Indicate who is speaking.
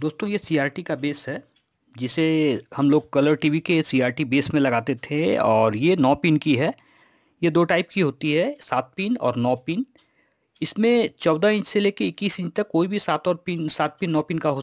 Speaker 1: दोस्तों ये सी का बेस है जिसे हम लोग कलर टीवी के सी बेस में लगाते थे और ये नौ पिन की है ये दो टाइप की होती है सात पिन और नौ पिन इसमें चौदह इंच से लेके इक्कीस इंच तक कोई भी सात और पिन सात पिन नौ पिन का हो